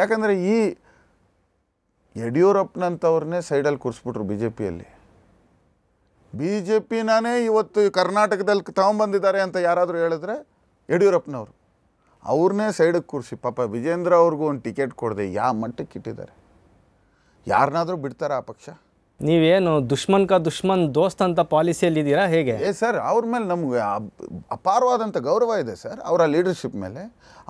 ಯಾಕಂದರೆ ಈ ಯಡಿಯೂರಪ್ಪನಂಥವ್ರನ್ನೇ ಸೈಡಲ್ಲಿ ಕೂರಿಸ್ಬಿಟ್ರು ಬಿ ಜೆ ಪಿಯಲ್ಲಿ ಬಿ ಜೆ ಪಿನೇ ಇವತ್ತು ಕರ್ನಾಟಕದಲ್ಲಿ ತಗೊಂಬಂದಿದ್ದಾರೆ ಅಂತ ಯಾರಾದರೂ ಹೇಳಿದ್ರೆ ಯಡಿಯೂರಪ್ಪನವರು ಅವ್ರನ್ನೇ ಸೈಡಿಗೆ ಕೂರಿಸಿ ಪಾಪ ವಿಜೇಂದ್ರ ಅವ್ರಿಗೂ ಒಂದು ಟಿಕೆಟ್ ಕೊಡದೆ ಯಾವ ಮಟ್ಟಕ್ಕೆ ಇಟ್ಟಿದ್ದಾರೆ ಯಾರನ್ನಾದರೂ ಬಿಡ್ತಾರೆ ಆ ಪಕ್ಷ ನೀವೇನು ದುಶ್ಮನ್ ಕಾ ದುಶ್ಮನ್ ದೋಸ್ತ್ ಅಂತ ಪಾಲಿಸಿಯಲ್ಲಿ ಇದ್ದೀರಾ ಹೇಗೆ ಏ ಸರ್ ಅವ್ರ ಮೇಲೆ ನಮಗೆ ಅಪಾರವಾದಂಥ ಗೌರವ ಇದೆ ಸರ್ ಅವರ ಲೀಡರ್ಶಿಪ್ ಮೇಲೆ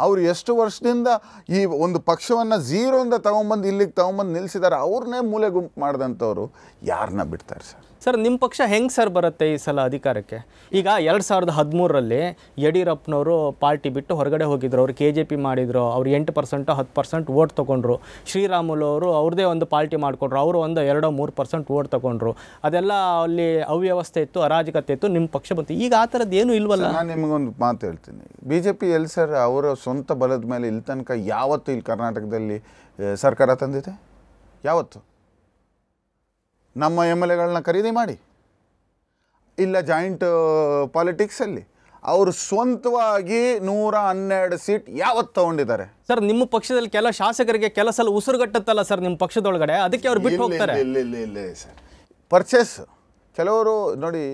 ಅವರು ಎಷ್ಟು ವರ್ಷದಿಂದ ಈ ಒಂದು ಪಕ್ಷವನ್ನು ಝೀರೋಯಿಂದ ತೊಗೊಂಬಂದು ಇಲ್ಲಿಗೆ ತೊಗೊಂಬಂದು ನಿಲ್ಲಿಸಿದ್ದಾರೆ ಅವ್ರನ್ನೇ ಮೂಲೆ ಗುಂಪು ಮಾಡಿದಂಥವ್ರು ಯಾರನ್ನ ಬಿಡ್ತಾರೆ ಸರ್ ಸರ್ ನಿಮ್ಮ ಪಕ್ಷ ಹೆಂಗೆ ಸರ್ ಬರುತ್ತೆ ಈ ಸಲ ಅಧಿಕಾರಕ್ಕೆ ಈಗ ಎರಡು ಸಾವಿರದ ಹದಿಮೂರರಲ್ಲಿ ಯಡಿಯೂರಪ್ಪನವರು ಪಾರ್ಟಿ ಬಿಟ್ಟು ಹೊರಗಡೆ ಹೋಗಿದ್ರು ಅವ್ರು ಕೆ ಜೆ ಪಿ ಮಾಡಿದರು ಅವ್ರು ಎಂಟು ಪರ್ಸೆಂಟು ಹತ್ತು ಪರ್ಸೆಂಟ್ ಓಟ್ ತೊಗೊಂಡ್ರು ಶ್ರೀರಾಮುಲು ಅವರು ಅವ್ರದೇ ಒಂದು ಪಾರ್ಟಿ ಮಾಡಿಕೊಂಡ್ರು ಅವರು ಒಂದು ಎರಡು ಮೂರು ಪರ್ಸೆಂಟ್ ಪರ್ಸೆಂಟ್ ತಗೊಂಡ್ರು ಅದೆಲ್ಲ ಅಲ್ಲಿ ಅವ್ಯವಸ್ಥೆ ಇತ್ತು ಅರಾಜಕತೆ ಇತ್ತು ನಿಮ್ಮ ಪಕ್ಷ ಬಂತು ಈಗ ಆ ಥರದ್ದು ಏನು ಇಲ್ವಲ್ಲ ನಾನು ನಿಮಗೊಂದು ಮಾತು ಹೇಳ್ತೀನಿ ಬಿ ಜೆ ಪಿ ಎಲ್ಲಿ ಸರ್ ಅವರ ಸ್ವಂತ ಬಲದ ಮೇಲೆ ಇಲ್ಲಿ ತನಕ ಯಾವತ್ತು ಇಲ್ಲಿ ಕರ್ನಾಟಕದಲ್ಲಿ ಸರ್ಕಾರ ತಂದಿದೆ ಯಾವತ್ತು ನಮ್ಮ ಎಮ್ ಎಲ್ ಎಗಳನ್ನ ಖರೀದಿ ಮಾಡಿ ಇಲ್ಲ ಜಾಯಿಂಟ್ ಪಾಲಿಟಿಕ್ಸಲ್ಲಿ ಅವರು ಸ್ವಂತವಾಗಿ ನೂರ ಹನ್ನೆರಡು ಸೀಟ್ ಯಾವತ್ತು ತಗೊಂಡಿದ್ದಾರೆ ಸರ್ ನಿಮ್ಮ ಪಕ್ಷದಲ್ಲಿ ಕೆಲ ಶಾಸಕರಿಗೆ ಕೆಲಸ ಉಸಿರುಗಟ್ಟತ್ತಲ್ಲ ಸರ್ ನಿಮ್ಮ ಪಕ್ಷದೊಳಗಡೆ ಅದಕ್ಕೆ ಅವ್ರು ಬಿಟ್ಟು ಹೋಗ್ತಾರೆ ಇಲ್ಲ ಇಲ್ಲ ಇಲ್ಲ ಸರ್ ಪರ್ಚೇಸ್ ಕೆಲವರು ನೋಡಿ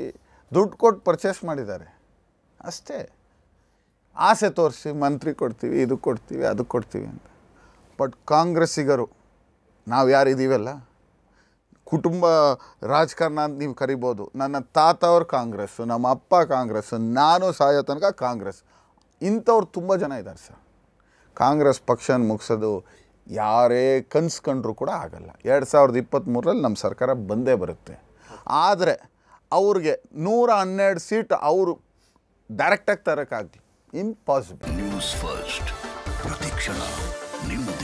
ದುಡ್ಡು ಕೊಟ್ಟು ಪರ್ಚೇಸ್ ಮಾಡಿದ್ದಾರೆ ಅಷ್ಟೇ ಆಸೆ ತೋರಿಸಿ ಮಂತ್ರಿ ಕೊಡ್ತೀವಿ ಇದು ಕೊಡ್ತೀವಿ ಅದು ಕೊಡ್ತೀವಿ ಅಂತ ಬಟ್ ಕಾಂಗ್ರೆಸ್ಸಿಗರು ನಾವು ಯಾರು ಯಾರಿದ್ದೀವಲ್ಲ ಕುಟುಂಬ ರಾಜಕಾರಣ ಅಂತ ನೀವು ಕರಿಬೋದು ನನ್ನ ತಾತ ಅವ್ರ ಕಾಂಗ್ರೆಸ್ಸು ನಮ್ಮ ಅಪ್ಪ ಕಾಂಗ್ರೆಸ್ಸು ನಾನು ಸಾಯೋ ತನಕ ಕಾಂಗ್ರೆಸ್ ಇಂಥವ್ರು ತುಂಬ ಜನ ಇದ್ದಾರೆ ಸರ್ ಕಾಂಗ್ರೆಸ್ ಪಕ್ಷನ ಮುಗಿಸೋದು ಯಾರೇ ಕಂಡರೂ ಕೂಡ ಆಗಲ್ಲ ಎರಡು ಸಾವಿರದ ಇಪ್ಪತ್ತ್ಮೂರರಲ್ಲಿ ನಮ್ಮ ಸರ್ಕಾರ ಬಂದೇ ಬರುತ್ತೆ ಆದರೆ ಅವ್ರಿಗೆ ನೂರ ಹನ್ನೆರಡು ಸೀಟ್ ಅವರು ಡೈರೆಕ್ಟಾಗಿ ತರೋಕ್ಕಾಗಲಿ ಇಂಪಾಸಿಬಲ್ ನ್ಯೂಸ್ ಫಸ್ಟ್ ಕ್ಷಣ ನಿಮ್ಮ